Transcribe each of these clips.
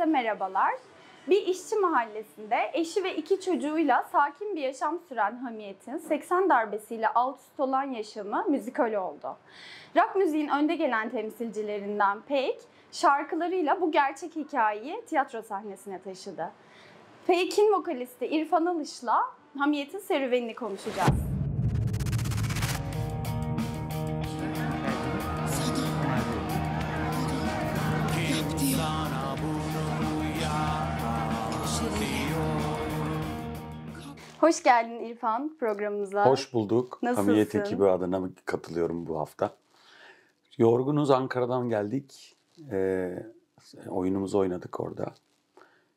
Herkese merhabalar. Bir işçi mahallesinde eşi ve iki çocuğuyla sakin bir yaşam süren Hamiyet'in 80 darbesiyle alt üst olan yaşamı müzikal oldu. Rock müziğin önde gelen temsilcilerinden Peik, şarkılarıyla bu gerçek hikayeyi tiyatro sahnesine taşıdı. Peik'in vokalisti İrfan Alış'la Hamiyet'in serüvenini konuşacağız. Hoş geldin İrfan programımıza. Hoş bulduk. Nasılsın? Hamiyet ekibi adına katılıyorum bu hafta. Yorgunuz Ankara'dan geldik. Ee, oyunumuzu oynadık orada.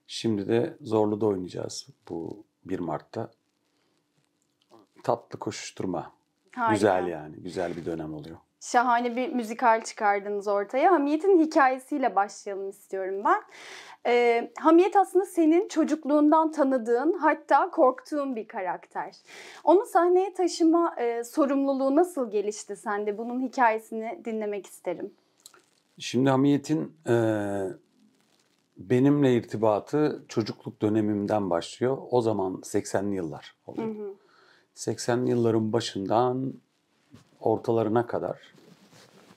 Şimdi de Zorlu'da oynayacağız bu 1 Mart'ta. Tatlı koşuşturma. Harika. Güzel yani. Güzel bir dönem oluyor şahane bir müzikal çıkardınız ortaya. Hamiyet'in hikayesiyle başlayalım istiyorum ben. E, Hamiyet aslında senin çocukluğundan tanıdığın hatta korktuğun bir karakter. Onu sahneye taşıma e, sorumluluğu nasıl gelişti sende? Bunun hikayesini dinlemek isterim. Şimdi Hamiyet'in e, benimle irtibatı çocukluk dönemimden başlıyor. O zaman 80'li yıllar oluyor. Hı hı. 80'li yılların başından ortalarına kadar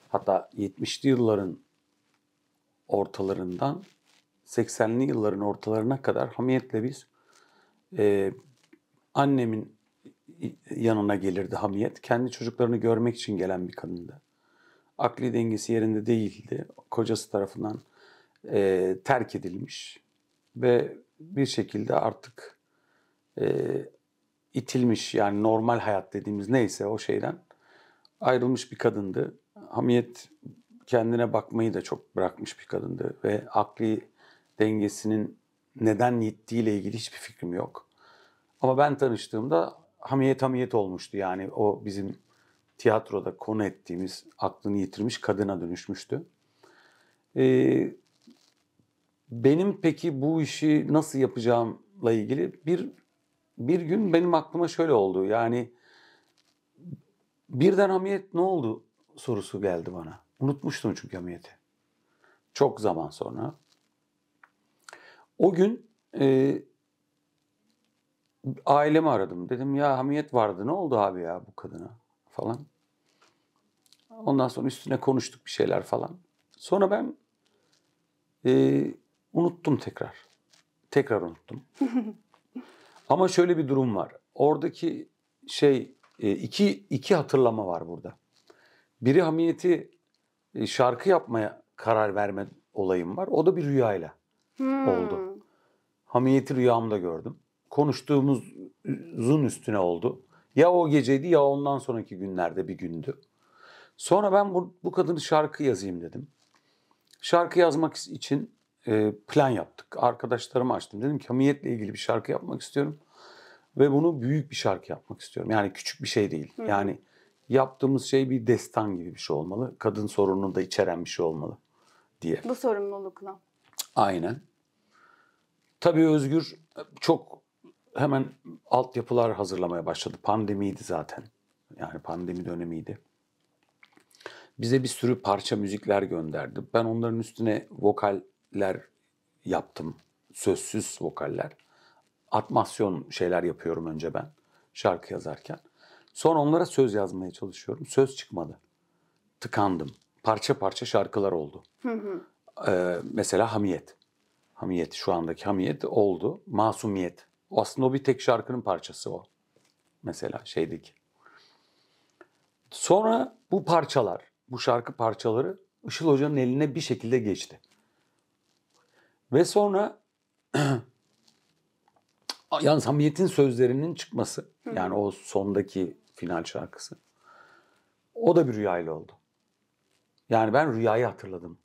hatta 70'li yılların ortalarından 80'li yılların ortalarına kadar Hamiyet'le biz e, annemin yanına gelirdi Hamiyet. Kendi çocuklarını görmek için gelen bir kadındı. Akli dengesi yerinde değildi. Kocası tarafından e, terk edilmiş ve bir şekilde artık e, itilmiş yani normal hayat dediğimiz neyse o şeyden ayrılmış bir kadındı. Hamiyet kendine bakmayı da çok bırakmış bir kadındı ve akli dengesinin neden yittiğiyle ilgili hiçbir fikrim yok. Ama ben tanıştığımda Hamiyet Hamiyet olmuştu yani o bizim tiyatroda konu ettiğimiz aklını yitirmiş kadına dönüşmüştü. Ee, benim peki bu işi nasıl yapacağımla ilgili bir bir gün benim aklıma şöyle oldu. Yani Birden hamiyet ne oldu sorusu geldi bana. Unutmuştum çünkü hamiyeti. Çok zaman sonra. O gün e, ailemi aradım. Dedim ya hamiyet vardı ne oldu abi ya bu kadına falan. Ondan sonra üstüne konuştuk bir şeyler falan. Sonra ben e, unuttum tekrar. Tekrar unuttum. Ama şöyle bir durum var. Oradaki şey e, iki, iki hatırlama var burada. Biri hamiyeti e, şarkı yapmaya karar verme olayım var. O da bir rüyayla hmm. oldu. Hamiyeti rüyamda gördüm. Konuştuğumuzun üstüne oldu. Ya o geceydi ya ondan sonraki günlerde bir gündü. Sonra ben bu, bu kadını şarkı yazayım dedim. Şarkı yazmak için e, plan yaptık. Arkadaşlarıma açtım. Dedim ki hamiyetle ilgili bir şarkı yapmak istiyorum. Ve bunu büyük bir şarkı yapmak istiyorum. Yani küçük bir şey değil. Hı. Yani yaptığımız şey bir destan gibi bir şey olmalı. Kadın sorununu da içeren bir şey olmalı diye. Bu sorumlulukla. Aynen. Tabii Özgür e, çok hemen altyapılar hazırlamaya başladı. Pandemiydi zaten. Yani pandemi dönemiydi. Bize bir sürü parça müzikler gönderdi. Ben onların üstüne vokaller yaptım. Sözsüz vokaller atmasyon şeyler yapıyorum önce ben şarkı yazarken. Sonra onlara söz yazmaya çalışıyorum. Söz çıkmadı. Tıkandım. Parça parça şarkılar oldu. Ee, mesela Hamiyet. Hamiyet şu andaki Hamiyet oldu. Masumiyet. Aslında o bir tek şarkının parçası o. Mesela şeydeki. Sonra bu parçalar, bu şarkı parçaları Işıl Hoca'nın eline bir şekilde geçti. Ve sonra Yalnız Hamiyet'in sözlerinin çıkması. Yani o sondaki final şarkısı. O da bir rüyayla oldu. Yani ben rüyayı hatırladım.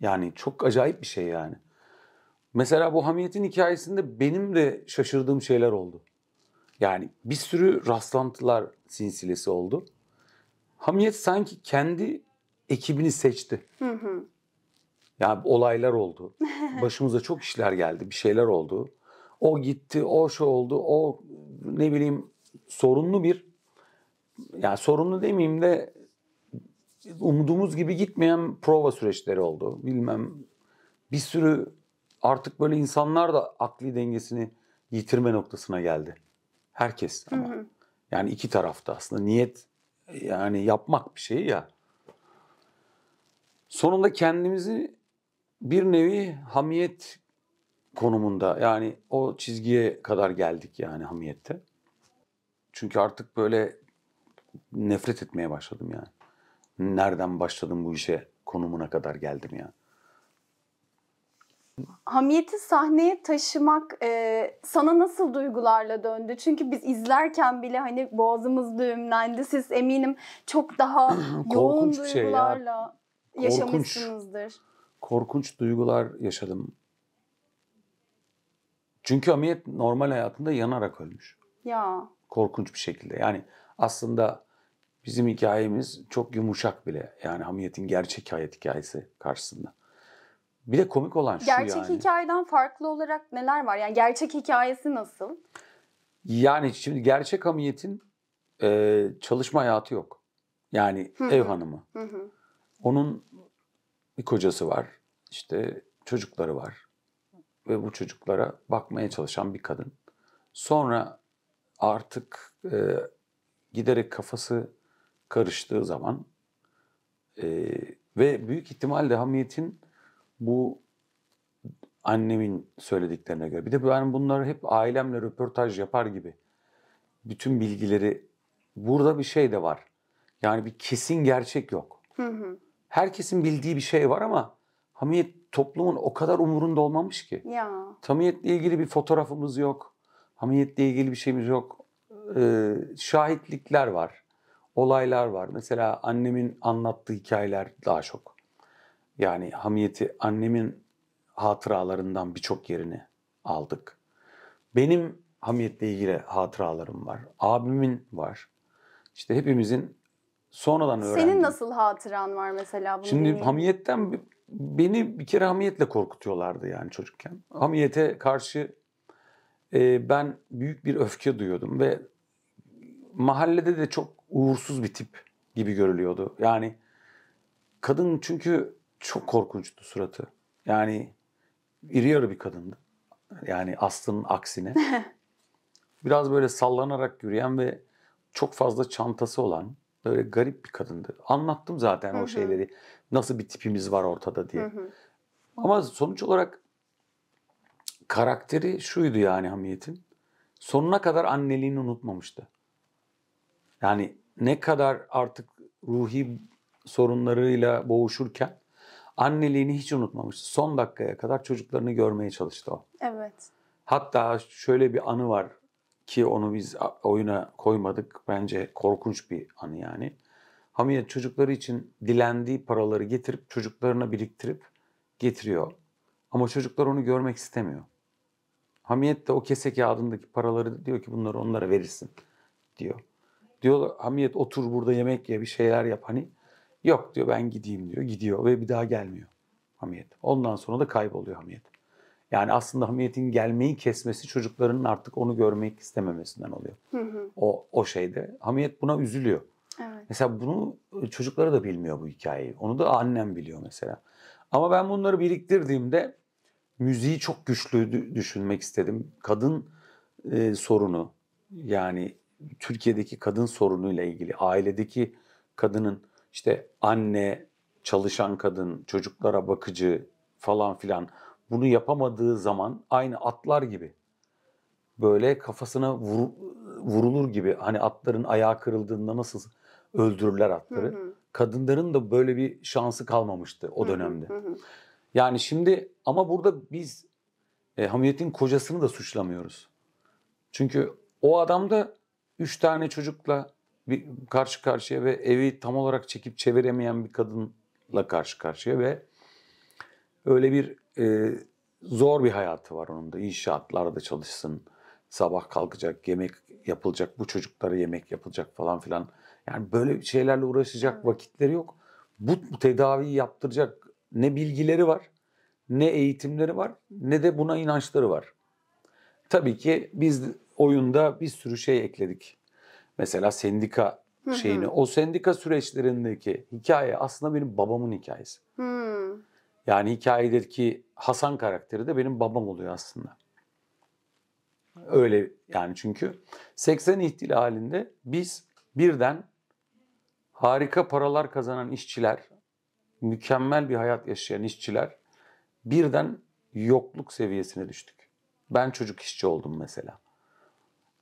Yani çok acayip bir şey yani. Mesela bu Hamiyet'in hikayesinde benim de şaşırdığım şeyler oldu. Yani bir sürü rastlantılar sinsilesi oldu. Hamiyet sanki kendi ekibini seçti. Hı hı. Yani olaylar oldu. Başımıza çok işler geldi, bir şeyler oldu o gitti, o şu oldu, o ne bileyim sorunlu bir yani sorunlu demeyeyim de umduğumuz gibi gitmeyen prova süreçleri oldu. Bilmem bir sürü artık böyle insanlar da akli dengesini yitirme noktasına geldi. Herkes ama. Hı hı. Yani iki tarafta aslında niyet yani yapmak bir şey ya. Sonunda kendimizi bir nevi hamiyet konumunda yani o çizgiye kadar geldik yani hamiyette. Çünkü artık böyle nefret etmeye başladım yani. Nereden başladım bu işe konumuna kadar geldim yani. Hamiyeti sahneye taşımak e, sana nasıl duygularla döndü? Çünkü biz izlerken bile hani boğazımız düğümlendi. Siz eminim çok daha şey yoğun duygularla şey ya. yaşamışsınızdır. Korkunç, korkunç duygular yaşadım. Çünkü Amiyet normal hayatında yanarak ölmüş. Ya. Korkunç bir şekilde. Yani aslında bizim hikayemiz çok yumuşak bile. Yani Hamiyet'in gerçek hayat hikayesi karşısında. Bir de komik olan şu gerçek yani. Gerçek hikayeden farklı olarak neler var? Yani gerçek hikayesi nasıl? Yani şimdi gerçek Hamiyet'in e, çalışma hayatı yok. Yani Hı-hı. ev hanımı. Hı-hı. Onun bir kocası var. İşte çocukları var ve bu çocuklara bakmaya çalışan bir kadın. Sonra artık e, giderek kafası karıştığı zaman e, ve büyük ihtimalle Hamiyet'in bu annemin söylediklerine göre. Bir de ben bunları hep ailemle röportaj yapar gibi bütün bilgileri burada bir şey de var. Yani bir kesin gerçek yok. Hı hı. Herkesin bildiği bir şey var ama Hamiyet toplumun o kadar umurunda olmamış ki. Ya. Hamiyetle ilgili bir fotoğrafımız yok. Hamiyetle ilgili bir şeyimiz yok. Ee, şahitlikler var. Olaylar var. Mesela annemin anlattığı hikayeler daha çok. Yani hamiyeti annemin hatıralarından birçok yerini aldık. Benim hamiyetle ilgili hatıralarım var. Abimin var. İşte hepimizin sonradan öğrendim. Senin nasıl hatıran var mesela? Bunu Şimdi dinleyeyim. hamiyetten beni bir kere hamiyetle korkutuyorlardı yani çocukken. Hamiyete karşı e, ben büyük bir öfke duyuyordum ve mahallede de çok uğursuz bir tip gibi görülüyordu. Yani kadın çünkü çok korkunçtu suratı. Yani iri yarı bir kadındı. Yani Aslı'nın aksine. Biraz böyle sallanarak yürüyen ve çok fazla çantası olan Öyle garip bir kadındı. Anlattım zaten Hı-hı. o şeyleri. Nasıl bir tipimiz var ortada diye. Hı-hı. Ama sonuç olarak karakteri şuydu yani Hamiyet'in. Sonuna kadar anneliğini unutmamıştı. Yani ne kadar artık ruhi sorunlarıyla boğuşurken anneliğini hiç unutmamıştı. Son dakikaya kadar çocuklarını görmeye çalıştı o. Evet. Hatta şöyle bir anı var ki onu biz oyuna koymadık. Bence korkunç bir an yani. Hamiye çocukları için dilendiği paraları getirip çocuklarına biriktirip getiriyor. Ama çocuklar onu görmek istemiyor. Hamiyet de o kese kağıdındaki paraları diyor ki bunları onlara verirsin diyor. Diyor Hamiyet otur burada yemek ye bir şeyler yap hani. Yok diyor ben gideyim diyor. Gidiyor ve bir daha gelmiyor Hamiyet. Ondan sonra da kayboluyor Hamiyet. Yani aslında hamiletin gelmeyi kesmesi çocukların artık onu görmek istememesinden oluyor. Hı hı. O, o şeyde. Hamiyet buna üzülüyor. Evet. Mesela bunu e, çocukları da bilmiyor bu hikayeyi. Onu da annem biliyor mesela. Ama ben bunları biriktirdiğimde müziği çok güçlü düşünmek istedim. Kadın e, sorunu yani Türkiye'deki kadın sorunuyla ilgili ailedeki kadının işte anne, çalışan kadın, çocuklara bakıcı falan filan bunu yapamadığı zaman aynı atlar gibi böyle kafasına vur, vurulur gibi hani atların ayağı kırıldığında nasıl öldürürler atları. Hı hı. Kadınların da böyle bir şansı kalmamıştı o dönemde. Hı hı hı. Yani şimdi ama burada biz e, Hamiyet'in kocasını da suçlamıyoruz. Çünkü o adam da üç tane çocukla bir karşı karşıya ve evi tam olarak çekip çeviremeyen bir kadınla karşı karşıya ve öyle bir e, zor bir hayatı var onun da. İnşaatlarda çalışsın, sabah kalkacak, yemek yapılacak, bu çocuklara yemek yapılacak falan filan. Yani böyle şeylerle uğraşacak vakitleri yok. Bu, bu tedaviyi yaptıracak ne bilgileri var, ne eğitimleri var, ne de buna inançları var. Tabii ki biz oyunda bir sürü şey ekledik. Mesela sendika şeyini. Hı hı. O sendika süreçlerindeki hikaye aslında benim babamın hikayesi. Hı. Yani hikayedeki Hasan karakteri de benim babam oluyor aslında. Öyle yani çünkü 80 ihtilalinde biz birden harika paralar kazanan işçiler, mükemmel bir hayat yaşayan işçiler birden yokluk seviyesine düştük. Ben çocuk işçi oldum mesela.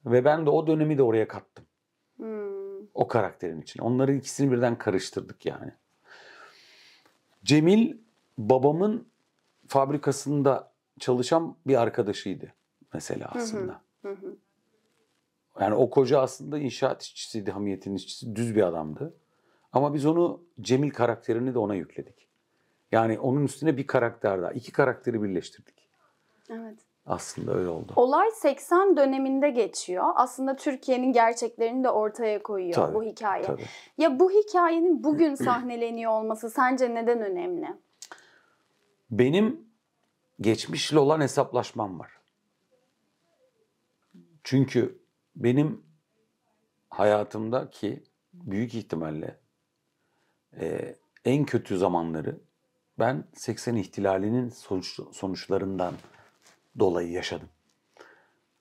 Ve ben de o dönemi de oraya kattım. Hmm. O karakterin için. Onların ikisini birden karıştırdık yani. Cemil babamın fabrikasında çalışan bir arkadaşıydı mesela aslında. Hı hı. hı. Yani o koca aslında inşaat işçisiydi, hamiyetin işçisi, düz bir adamdı. Ama biz onu Cemil karakterini de ona yükledik. Yani onun üstüne bir karakter daha, iki karakteri birleştirdik. Evet. Aslında öyle oldu. Olay 80 döneminde geçiyor. Aslında Türkiye'nin gerçeklerini de ortaya koyuyor tabii, bu hikaye. Tabii. Ya bu hikayenin bugün sahneleniyor olması sence neden önemli? Benim geçmişle olan hesaplaşmam var. Çünkü benim hayatımdaki büyük ihtimalle e, en kötü zamanları ben 80 ihtilalinin sonuç, sonuçlarından dolayı yaşadım.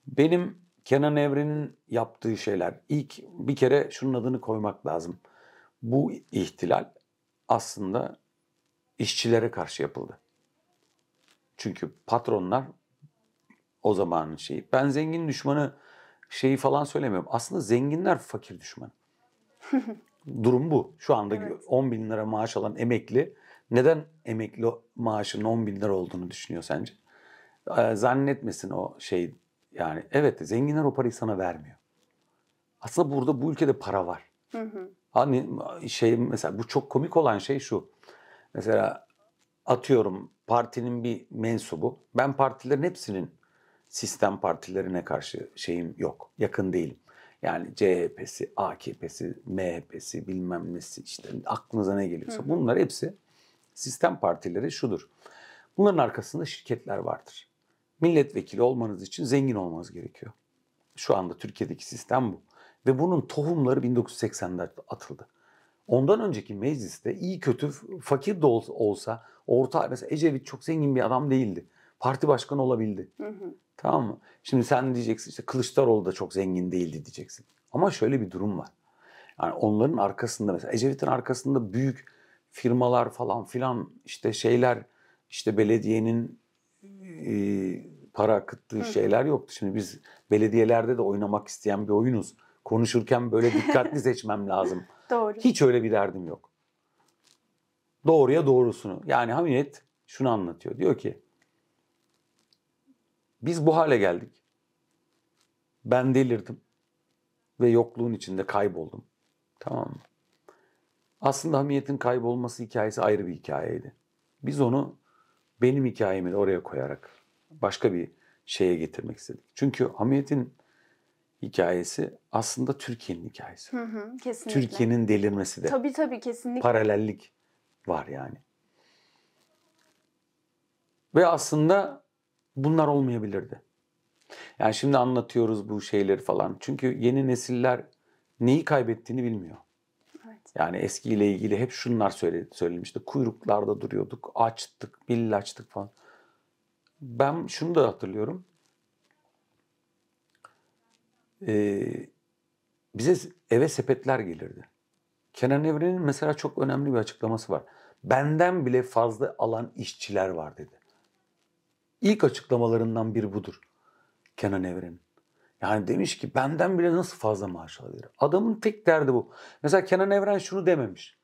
Benim Kenan Evren'in yaptığı şeyler ilk bir kere şunun adını koymak lazım. Bu ihtilal aslında işçilere karşı yapıldı. Çünkü patronlar o zamanın şeyi. Ben zengin düşmanı şeyi falan söylemiyorum. Aslında zenginler fakir düşmanı. Durum bu. Şu anda evet. 10 bin lira maaş alan emekli neden emekli maaşının 10 bin lira olduğunu düşünüyor sence? Ee, zannetmesin o şey yani evet zenginler o parayı sana vermiyor. Aslında burada bu ülkede para var. Hı hı. Hani şey mesela bu çok komik olan şey şu. Mesela atıyorum partinin bir mensubu. Ben partilerin hepsinin sistem partilerine karşı şeyim yok. Yakın değilim. Yani CHP'si, AKP'si, MHP'si bilmem nesi işte aklınıza ne geliyorsa bunlar hepsi sistem partileri şudur. Bunların arkasında şirketler vardır. Milletvekili olmanız için zengin olmanız gerekiyor. Şu anda Türkiye'deki sistem bu. Ve bunun tohumları 1980'lerde atıldı. Ondan önceki mecliste iyi kötü fakir de olsa orta mesela Ecevit çok zengin bir adam değildi. Parti başkanı olabildi. Hı hı. Tamam mı? Şimdi sen diyeceksin işte Kılıçdaroğlu da çok zengin değildi diyeceksin. Ama şöyle bir durum var. Yani onların arkasında mesela Ecevit'in arkasında büyük firmalar falan filan işte şeyler işte belediyenin e, para akıttığı evet. şeyler yoktu. Şimdi biz belediyelerde de oynamak isteyen bir oyunuz. Konuşurken böyle dikkatli seçmem lazım. Doğru. Hiç öyle bir derdim yok. Doğruya doğrusunu. Yani Hamiyet şunu anlatıyor. Diyor ki biz bu hale geldik. Ben delirdim ve yokluğun içinde kayboldum. Tamam mı? Aslında hamiyetin kaybolması hikayesi ayrı bir hikayeydi. Biz onu benim hikayemi de oraya koyarak başka bir şeye getirmek istedik. Çünkü hamiyetin hikayesi aslında Türkiye'nin hikayesi. Hı hı, kesinlikle. Türkiye'nin delirmesi de. Tabii tabii kesinlikle. Paralellik var yani. Ve aslında bunlar olmayabilirdi. Yani şimdi anlatıyoruz bu şeyleri falan. Çünkü yeni nesiller neyi kaybettiğini bilmiyor. Evet. Yani eskiyle ilgili hep şunlar söylemişti, Kuyruklarda duruyorduk, açtık, açtık falan. Ben şunu da hatırlıyorum e, bize eve sepetler gelirdi. Kenan Evren'in mesela çok önemli bir açıklaması var. Benden bile fazla alan işçiler var dedi. İlk açıklamalarından biri budur. Kenan Evren'in. Yani demiş ki benden bile nasıl fazla maaş alabilir? Adamın tek derdi bu. Mesela Kenan Evren şunu dememiş.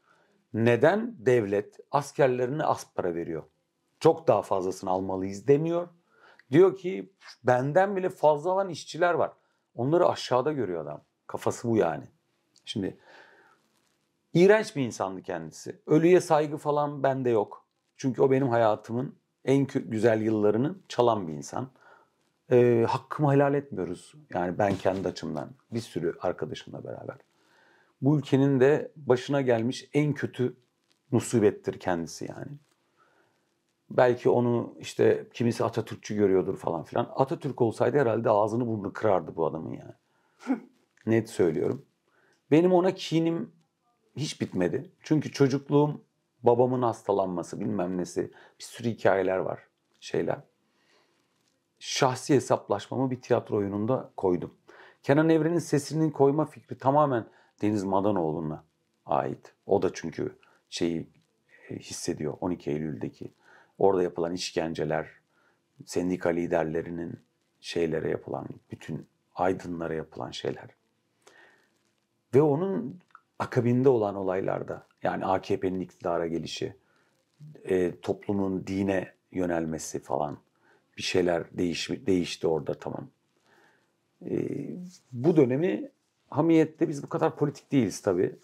Neden devlet askerlerine az para veriyor? Çok daha fazlasını almalıyız demiyor. Diyor ki benden bile fazla alan işçiler var. Onları aşağıda görüyor adam. Kafası bu yani. Şimdi iğrenç bir insandı kendisi. Ölüye saygı falan bende yok. Çünkü o benim hayatımın en güzel yıllarını çalan bir insan. Ee, hakkımı helal etmiyoruz. Yani ben kendi açımdan bir sürü arkadaşımla beraber. Bu ülkenin de başına gelmiş en kötü musibettir kendisi yani. Belki onu işte kimisi Atatürkçü görüyordur falan filan. Atatürk olsaydı herhalde ağzını burnunu kırardı bu adamın yani. Net söylüyorum. Benim ona kinim hiç bitmedi. Çünkü çocukluğum babamın hastalanması bilmem nesi bir sürü hikayeler var şeyler. Şahsi hesaplaşmamı bir tiyatro oyununda koydum. Kenan Evren'in sesini koyma fikri tamamen Deniz Madanoğlu'na ait. O da çünkü şeyi e, hissediyor 12 Eylül'deki Orada yapılan işkenceler, sendika liderlerinin şeylere yapılan, bütün aydınlara yapılan şeyler. Ve onun akabinde olan olaylarda yani AKP'nin iktidara gelişi, e, toplumun dine yönelmesi falan bir şeyler değiş, değişti orada tamam. E, bu dönemi hamiyette biz bu kadar politik değiliz tabii.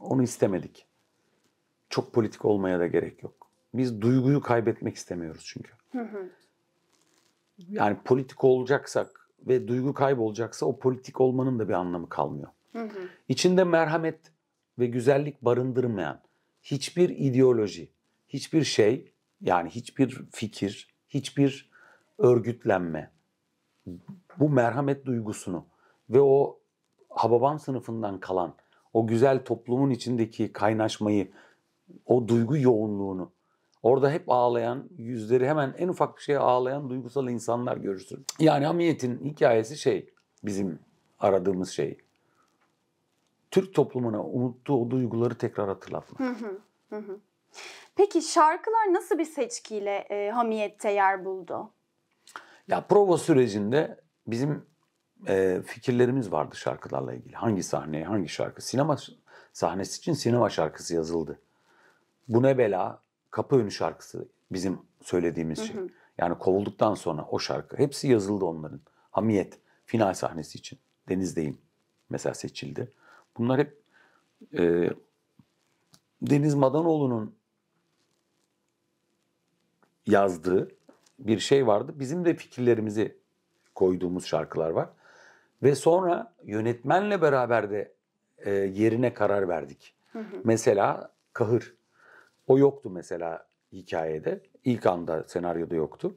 Onu istemedik. Çok politik olmaya da gerek yok. Biz duyguyu kaybetmek istemiyoruz çünkü. Yani politik olacaksak ve duygu kaybolacaksa o politik olmanın da bir anlamı kalmıyor. İçinde merhamet ve güzellik barındırmayan hiçbir ideoloji, hiçbir şey yani hiçbir fikir, hiçbir örgütlenme bu merhamet duygusunu ve o Hababam sınıfından kalan o güzel toplumun içindeki kaynaşmayı, o duygu yoğunluğunu Orada hep ağlayan, yüzleri hemen en ufak bir şeye ağlayan duygusal insanlar görürsün. Yani Hamiyet'in hikayesi şey, bizim aradığımız şey. Türk toplumuna unuttuğu o duyguları tekrar hatırlatmak. Hı hı, hı. Peki şarkılar nasıl bir seçkiyle e, Hamiyet'te yer buldu? Ya prova sürecinde bizim e, fikirlerimiz vardı şarkılarla ilgili. Hangi sahneye, hangi şarkı? Sinema sahnesi için sinema şarkısı yazıldı. Bu ne bela? kapı önü şarkısı bizim söylediğimiz şey. Yani kovulduktan sonra o şarkı hepsi yazıldı onların. Hamiyet final sahnesi için Denizdeyim mesela seçildi. Bunlar hep e, Deniz Madanoğlu'nun yazdığı bir şey vardı. Bizim de fikirlerimizi koyduğumuz şarkılar var. Ve sonra yönetmenle beraber de e, yerine karar verdik. Hı hı. Mesela Kahır o yoktu mesela hikayede. İlk anda senaryoda yoktu.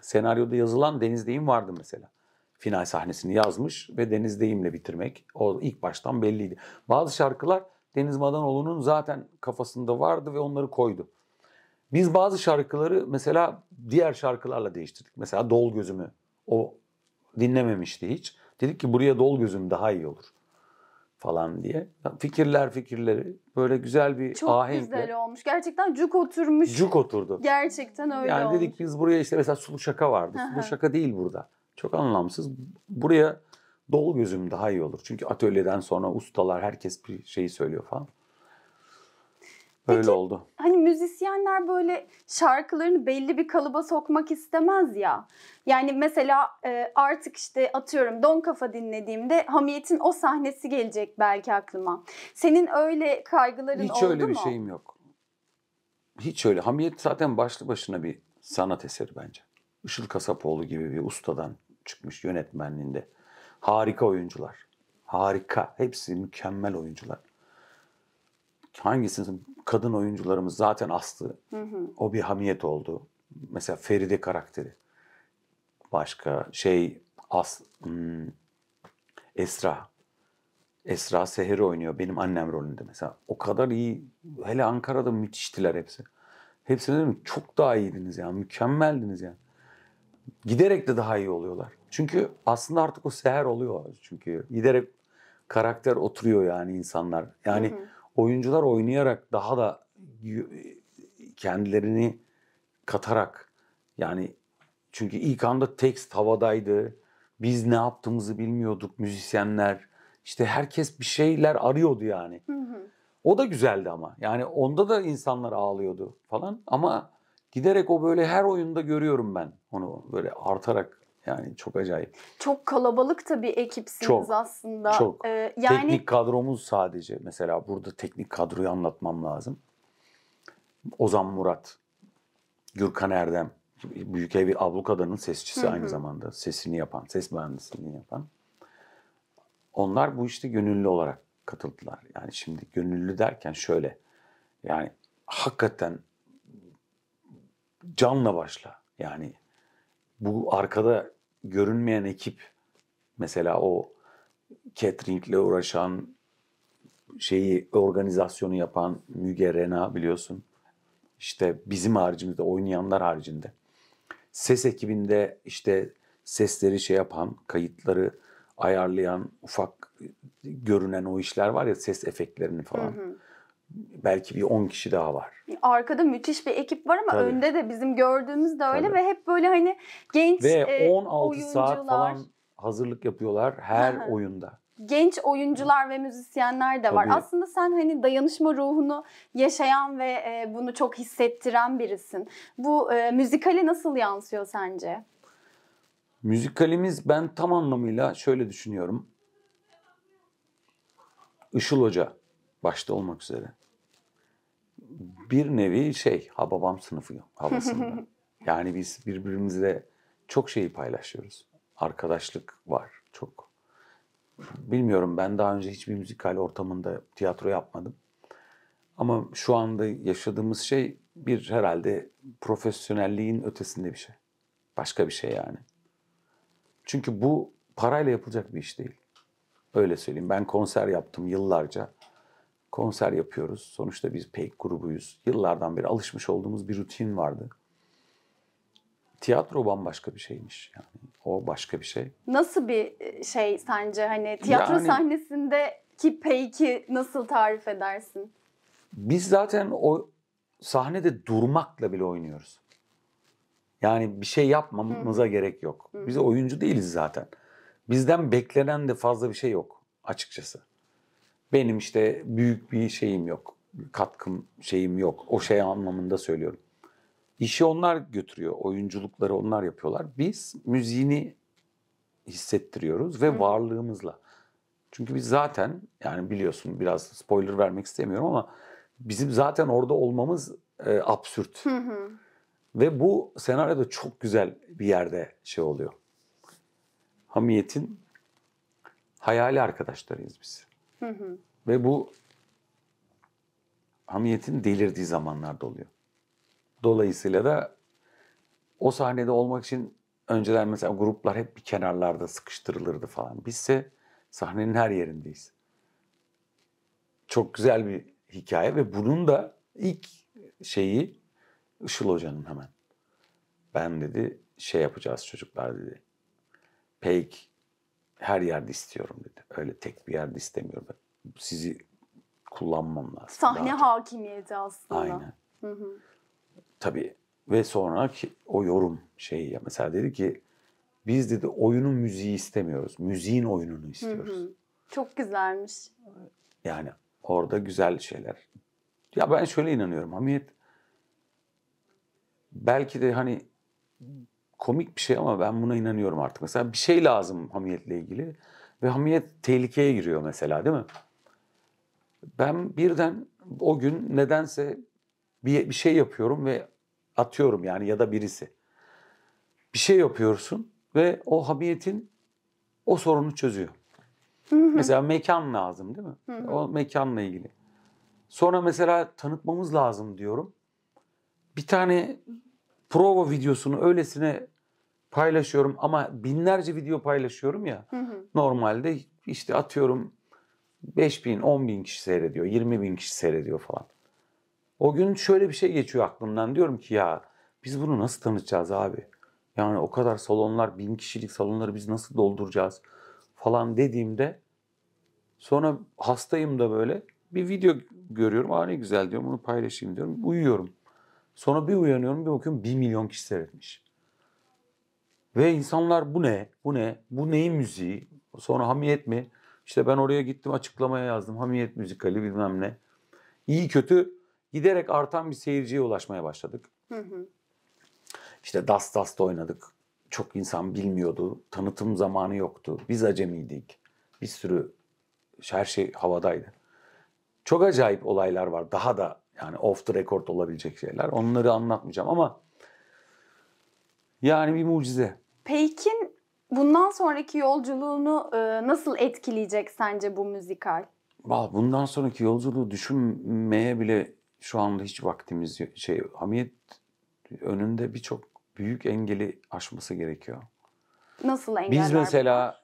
Senaryoda yazılan Deniz Deyim vardı mesela. Final sahnesini yazmış ve Deniz Deyim'le bitirmek. O ilk baştan belliydi. Bazı şarkılar Deniz Madanoğlu'nun zaten kafasında vardı ve onları koydu. Biz bazı şarkıları mesela diğer şarkılarla değiştirdik. Mesela Dol Gözümü o dinlememişti hiç. Dedik ki buraya Dol Gözüm daha iyi olur falan diye. Fikirler fikirleri böyle güzel bir Çok ahenkle. Çok güzel olmuş. Gerçekten cuk oturmuş. Cuk oturdu. Gerçekten öyle Yani olmuş. dedik biz buraya işte mesela sulu şaka vardı. sulu şaka değil burada. Çok anlamsız. Buraya dolu gözüm daha iyi olur. Çünkü atölyeden sonra ustalar herkes bir şeyi söylüyor falan. Öyle Peki, oldu. Hani müzisyenler böyle şarkılarını belli bir kalıba sokmak istemez ya. Yani mesela e, artık işte atıyorum Don Kafa dinlediğimde Hamiyet'in o sahnesi gelecek belki aklıma. Senin öyle kaygıların Hiç oldu mu? Hiç öyle bir şeyim yok. Hiç öyle. Hamiyet zaten başlı başına bir sanat eseri bence. Işıl Kasapoğlu gibi bir ustadan çıkmış yönetmenliğinde. Harika oyuncular. Harika. Hepsi mükemmel oyuncular hangisinin kadın oyuncularımız zaten astı. Hı hı. O bir hamiyet oldu. Mesela Feride karakteri. Başka şey as hmm, Esra. Esra Seher'i oynuyor benim annem rolünde mesela. O kadar iyi. Hele Ankara'da müthiştiler hepsi. Hepsine dedim çok daha iyiydiniz yani. Mükemmeldiniz yani. Giderek de daha iyi oluyorlar. Çünkü aslında artık o seher oluyor. Çünkü giderek karakter oturuyor yani insanlar. Yani hı hı oyuncular oynayarak daha da kendilerini katarak yani çünkü ilk anda tekst havadaydı. Biz ne yaptığımızı bilmiyorduk müzisyenler. İşte herkes bir şeyler arıyordu yani. Hı hı. O da güzeldi ama. Yani onda da insanlar ağlıyordu falan ama giderek o böyle her oyunda görüyorum ben onu böyle artarak yani çok acayip. Çok kalabalık tabii bir ekipsiniz çok, aslında. Çok. Ee, yani... Teknik kadromuz sadece. Mesela burada teknik kadroyu anlatmam lazım. Ozan Murat, Gürkan Erdem, Büyükevir Ablukada'nın sesçisi Hı-hı. aynı zamanda. Sesini yapan, ses mühendisliğini yapan. Onlar bu işte gönüllü olarak katıldılar. Yani şimdi gönüllü derken şöyle. Yani hakikaten canla başla. Yani bu arkada görünmeyen ekip mesela o cateringle uğraşan şeyi organizasyonu yapan Müge Rena biliyorsun. İşte bizim haricimizde oynayanlar haricinde. Ses ekibinde işte sesleri şey yapan, kayıtları ayarlayan, ufak görünen o işler var ya ses efektlerini falan. Hı hı belki bir 10 kişi daha var. Arkada müthiş bir ekip var ama Tabii. önde de bizim gördüğümüz de öyle Tabii. ve hep böyle hani genç ve 16 e, oyuncular. saat falan hazırlık yapıyorlar her Aha. oyunda genç oyuncular ve müzisyenler de var. Tabii. Aslında sen hani dayanışma ruhunu yaşayan ve e, bunu çok hissettiren birisin. Bu e, müzikale nasıl yansıyor sence? Müzikalimiz ben tam anlamıyla şöyle düşünüyorum. Işıl Hoca başta olmak üzere bir nevi şey babam sınıfı havasında. yani biz birbirimizle çok şeyi paylaşıyoruz. Arkadaşlık var çok. Bilmiyorum ben daha önce hiçbir müzikal ortamında tiyatro yapmadım. Ama şu anda yaşadığımız şey bir herhalde profesyonelliğin ötesinde bir şey. Başka bir şey yani. Çünkü bu parayla yapılacak bir iş değil. Öyle söyleyeyim. Ben konser yaptım yıllarca konser yapıyoruz. Sonuçta biz pek grubuyuz. Yıllardan beri alışmış olduğumuz bir rutin vardı. Tiyatro bambaşka bir şeymiş yani. O başka bir şey. Nasıl bir e, şey sence hani tiyatro yani, sahnesindeki peyki nasıl tarif edersin? Biz zaten o sahnede durmakla bile oynuyoruz. Yani bir şey yapmamıza Hı. gerek yok. Hı. Biz oyuncu değiliz zaten. Bizden beklenen de fazla bir şey yok açıkçası benim işte büyük bir şeyim yok, katkım şeyim yok. O şey anlamında söylüyorum. İşi onlar götürüyor, oyunculukları onlar yapıyorlar. Biz müziğini hissettiriyoruz ve Hı. varlığımızla. Çünkü biz zaten yani biliyorsun biraz spoiler vermek istemiyorum ama bizim zaten orada olmamız e, absürt. Hı hı. Ve bu senaryoda çok güzel bir yerde şey oluyor. Hamiyet'in hayali arkadaşlarıyız biz. Ve bu hamiyetin delirdiği zamanlarda oluyor. Dolayısıyla da o sahnede olmak için önceden mesela gruplar hep bir kenarlarda sıkıştırılırdı falan. Bizse sahnenin her yerindeyiz. Çok güzel bir hikaye ve bunun da ilk şeyi Işıl Hoca'nın hemen. Ben dedi şey yapacağız çocuklar dedi. Peyk her yerde istiyorum dedi. Öyle tek bir yerde istemiyorum. Ben sizi kullanmam lazım. Sahne daha hakimiyeti aslında. Aynen. Hı hı. Tabii ve sonra ki, o yorum şeyi ya mesela dedi ki biz dedi oyunun müziği istemiyoruz. Müziğin oyununu istiyoruz. Hı hı. Çok güzelmiş. Yani orada güzel şeyler. Ya ben şöyle inanıyorum Hamiyet belki de hani komik bir şey ama ben buna inanıyorum artık. Mesela bir şey lazım hamiyetle ilgili ve hamiyet tehlikeye giriyor mesela değil mi? Ben birden o gün nedense bir, bir şey yapıyorum ve atıyorum yani ya da birisi. Bir şey yapıyorsun ve o hamiyetin o sorunu çözüyor. Hı hı. Mesela mekan lazım değil mi? Hı hı. O mekanla ilgili. Sonra mesela tanıtmamız lazım diyorum. Bir tane prova videosunu öylesine paylaşıyorum ama binlerce video paylaşıyorum ya. Hı hı. Normalde işte atıyorum 5 bin, 10 bin kişi seyrediyor, 20 bin kişi seyrediyor falan. O gün şöyle bir şey geçiyor aklımdan. Diyorum ki ya biz bunu nasıl tanıtacağız abi? Yani o kadar salonlar, bin kişilik salonları biz nasıl dolduracağız falan dediğimde sonra hastayım da böyle bir video görüyorum. Aa ne güzel diyorum bunu paylaşayım diyorum. Uyuyorum. Sonra bir uyanıyorum bir bakıyorum 1 milyon kişi seyretmiş. Ve insanlar bu ne? Bu ne? Bu neyin müziği? Sonra hamiyet mi? İşte ben oraya gittim açıklamaya yazdım. Hamiyet müzikali bilmem ne. İyi kötü giderek artan bir seyirciye ulaşmaya başladık. İşte Das Das'ta oynadık. Çok insan bilmiyordu. Tanıtım zamanı yoktu. Biz acemiydik. Bir sürü her şey havadaydı. Çok acayip olaylar var. Daha da yani off the record olabilecek şeyler. Onları anlatmayacağım ama yani bir mucize. Peyk'in bundan sonraki yolculuğunu e, nasıl etkileyecek sence bu müzikal? Bundan sonraki yolculuğu düşünmeye bile şu anda hiç vaktimiz yok. Şey, Hamiyet önünde birçok büyük engeli aşması gerekiyor. Nasıl engeller? Biz mesela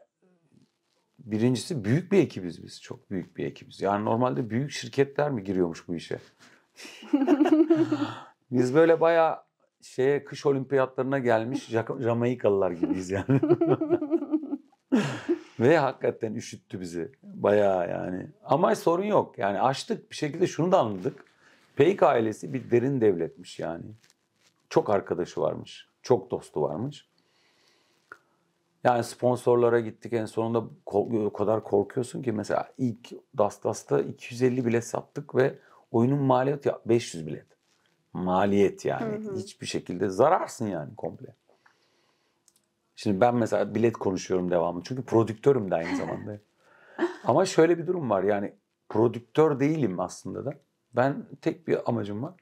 birincisi büyük bir ekibiz biz. Çok büyük bir ekibiz. Yani normalde büyük şirketler mi giriyormuş bu işe? Biz böyle bayağı şeye kış olimpiyatlarına gelmiş Jamaikalılar gibiyiz yani. Ve hakikaten üşüttü bizi bayağı yani. Ama sorun yok yani açtık bir şekilde şunu da anladık. Peik ailesi bir derin devletmiş yani. Çok arkadaşı varmış, çok dostu varmış. Yani sponsorlara gittik en sonunda o kadar korkuyorsun ki mesela ilk Dastas'ta 250 bile sattık ve Oyunun maliyeti 500 bilet. Maliyet yani. Hı hı. Hiçbir şekilde zararsın yani komple. Şimdi ben mesela bilet konuşuyorum devamlı. Çünkü prodüktörüm de aynı zamanda. Ama şöyle bir durum var yani prodüktör değilim aslında da. Ben tek bir amacım var.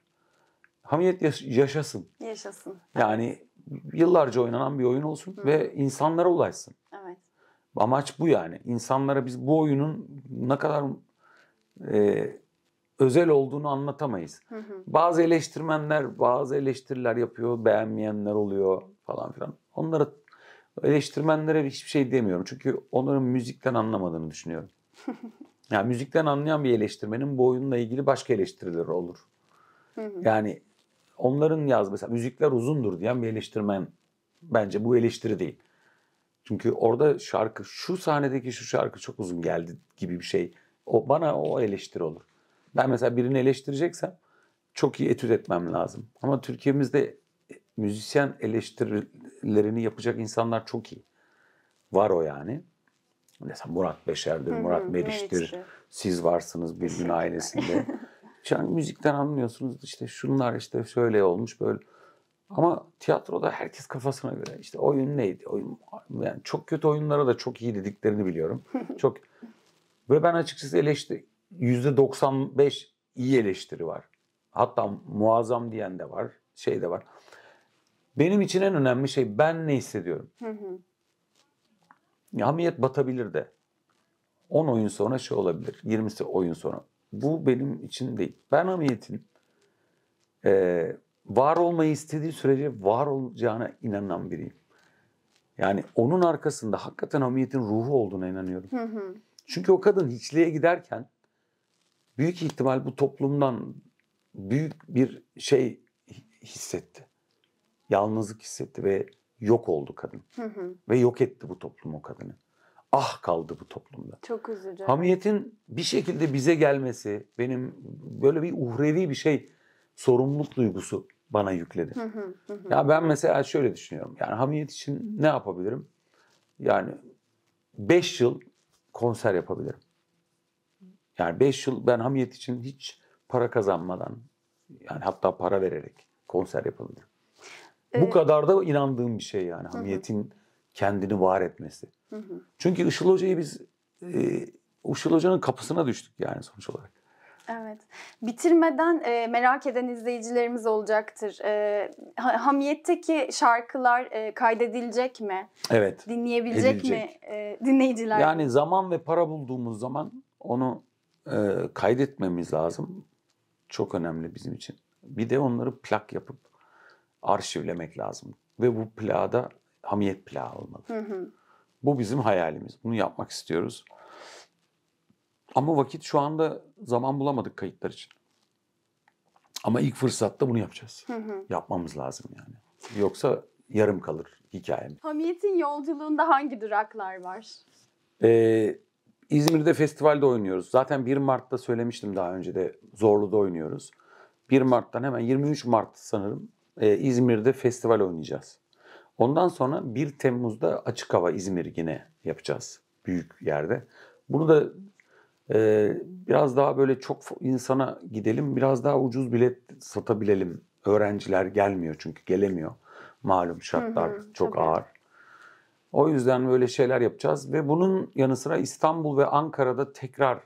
Hamiyet yaşasın. Yaşasın. Yani yıllarca oynanan bir oyun olsun Hı. ve insanlara ulaşsın. Evet. Amaç bu yani. İnsanlara biz bu oyunun ne kadar e, özel olduğunu anlatamayız. Hı hı. Bazı eleştirmenler bazı eleştiriler yapıyor, beğenmeyenler oluyor falan filan. Onlara eleştirmenlere hiçbir şey demiyorum. Çünkü onların müzikten anlamadığını düşünüyorum. yani müzikten anlayan bir eleştirmenin bu oyunla ilgili başka eleştiriler olur. Hı hı. Yani onların yaz mesela müzikler uzundur diyen bir eleştirmen bence bu eleştiri değil. Çünkü orada şarkı şu sahnedeki şu şarkı çok uzun geldi gibi bir şey. O bana o eleştiri olur. Ben mesela birini eleştireceksem çok iyi etüt etmem lazım. Ama Türkiye'mizde müzisyen eleştirilerini yapacak insanlar çok iyi. Var o yani. Mesela Murat Beşer'dir, Murat Meriç'tir. Meriç'tir. Siz varsınız bir gün ailesinde. yani müzikten anlıyorsunuz işte şunlar işte şöyle olmuş böyle. Ama tiyatroda herkes kafasına göre işte oyun neydi? Oyun yani çok kötü oyunlara da çok iyi dediklerini biliyorum. çok böyle ben açıkçası eleştiri %95 iyi eleştiri var. Hatta muazzam diyen de var, şey de var. Benim için en önemli şey ben ne hissediyorum. Hı hı. Hamiyet batabilir de. 10 oyun sonra şey olabilir. 20 oyun sonra. Bu benim için değil. Ben hamiyetin e, var olmayı istediği sürece var olacağına inanan biriyim. Yani onun arkasında hakikaten hamiyetin ruhu olduğuna inanıyorum. Hı hı. Çünkü o kadın hiçliğe giderken büyük ihtimal bu toplumdan büyük bir şey hissetti. Yalnızlık hissetti ve yok oldu kadın. Hı hı. Ve yok etti bu toplum o kadını. Ah kaldı bu toplumda. Çok üzücü. Hamiyetin bir şekilde bize gelmesi benim böyle bir uhrevi bir şey sorumluluk duygusu bana yükledi. Hı hı hı. Ya ben mesela şöyle düşünüyorum. Yani hamiyet için ne yapabilirim? Yani 5 yıl konser yapabilirim. Yani 5 yıl ben Hamiyet için hiç para kazanmadan yani hatta para vererek konser yapıldı. Ee, Bu kadar da inandığım bir şey yani Hamiyet'in hı. kendini var etmesi. Hı hı. Çünkü Işıl Hoca'yı biz e, Işıl Hoca'nın kapısına düştük yani sonuç olarak. Evet. Bitirmeden e, merak eden izleyicilerimiz olacaktır. E, Hamiyet'teki şarkılar e, kaydedilecek mi? Evet. Dinleyebilecek edilecek. mi e, dinleyiciler? Yani zaman ve para bulduğumuz zaman onu e, kaydetmemiz lazım. Çok önemli bizim için. Bir de onları plak yapıp arşivlemek lazım. Ve bu da hamiyet plağı olmalı. Hı hı. Bu bizim hayalimiz. Bunu yapmak istiyoruz. Ama vakit şu anda zaman bulamadık kayıtlar için. Ama ilk fırsatta bunu yapacağız. Hı hı. Yapmamız lazım yani. Yoksa yarım kalır hikayem. Hamiyet'in yolculuğunda hangi duraklar var? Ee, İzmir'de festivalde oynuyoruz. Zaten 1 Mart'ta söylemiştim daha önce de Zorlu'da oynuyoruz. 1 Mart'tan hemen 23 Mart sanırım e, İzmir'de festival oynayacağız. Ondan sonra 1 Temmuz'da açık hava İzmir yine yapacağız. Büyük yerde. Bunu da e, biraz daha böyle çok insana gidelim. Biraz daha ucuz bilet satabilelim. Öğrenciler gelmiyor çünkü gelemiyor. Malum şartlar hı hı, çok tabii. ağır. O yüzden böyle şeyler yapacağız ve bunun yanı sıra İstanbul ve Ankara'da tekrar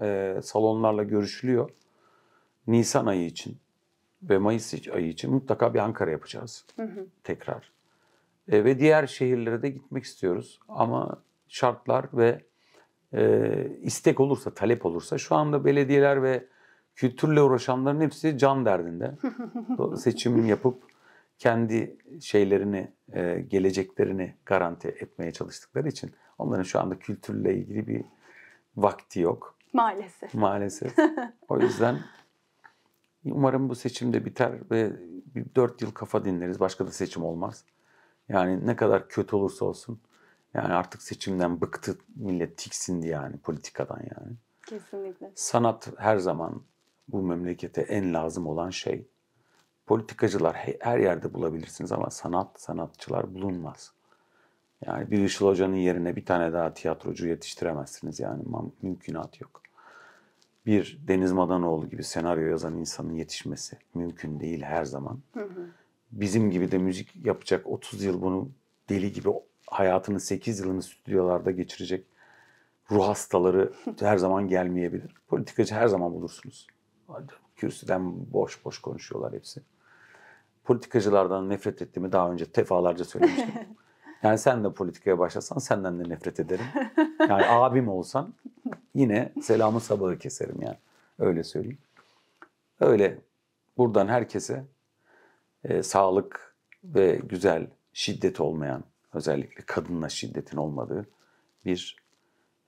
e, salonlarla görüşülüyor. Nisan ayı için ve Mayıs ayı için mutlaka bir Ankara yapacağız tekrar. E, ve diğer şehirlere de gitmek istiyoruz ama şartlar ve e, istek olursa, talep olursa şu anda belediyeler ve kültürle uğraşanların hepsi can derdinde. Seçim yapıp kendi şeylerini e, geleceklerini garanti etmeye çalıştıkları için onların şu anda kültürle ilgili bir vakti yok. Maalesef. Maalesef. o yüzden umarım bu seçimde biter ve bir dört yıl kafa dinleriz. Başka da seçim olmaz. Yani ne kadar kötü olursa olsun. Yani artık seçimden bıktı millet tiksindi yani politikadan yani. Kesinlikle. Sanat her zaman bu memlekete en lazım olan şey politikacılar her yerde bulabilirsiniz ama sanat, sanatçılar bulunmaz. Yani bir Işıl Hoca'nın yerine bir tane daha tiyatrocu yetiştiremezsiniz yani mümkünat yok. Bir Deniz Madanoğlu gibi senaryo yazan insanın yetişmesi mümkün değil her zaman. Bizim gibi de müzik yapacak 30 yıl bunu deli gibi hayatının 8 yılını stüdyolarda geçirecek ruh hastaları her zaman gelmeyebilir. Politikacı her zaman bulursunuz kürsüden boş boş konuşuyorlar hepsi. Politikacılardan nefret ettiğimi daha önce defalarca söylemiştim. Yani sen de politikaya başlasan senden de nefret ederim. Yani abim olsan yine selamı sabahı keserim yani. Öyle söyleyeyim. Öyle buradan herkese e, sağlık ve güzel şiddet olmayan özellikle kadınla şiddetin olmadığı bir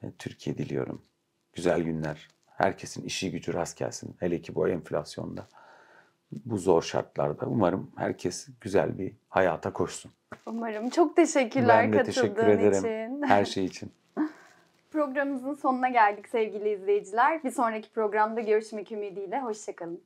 e, Türkiye diliyorum. Güzel günler. Herkesin işi gücü rast gelsin. Hele ki bu enflasyonda. Bu zor şartlarda. Umarım herkes güzel bir hayata koşsun. Umarım. Çok teşekkürler ben de katıldığın teşekkür ederim. için. Her şey için. Programımızın sonuna geldik sevgili izleyiciler. Bir sonraki programda görüşmek ümidiyle. Hoşçakalın.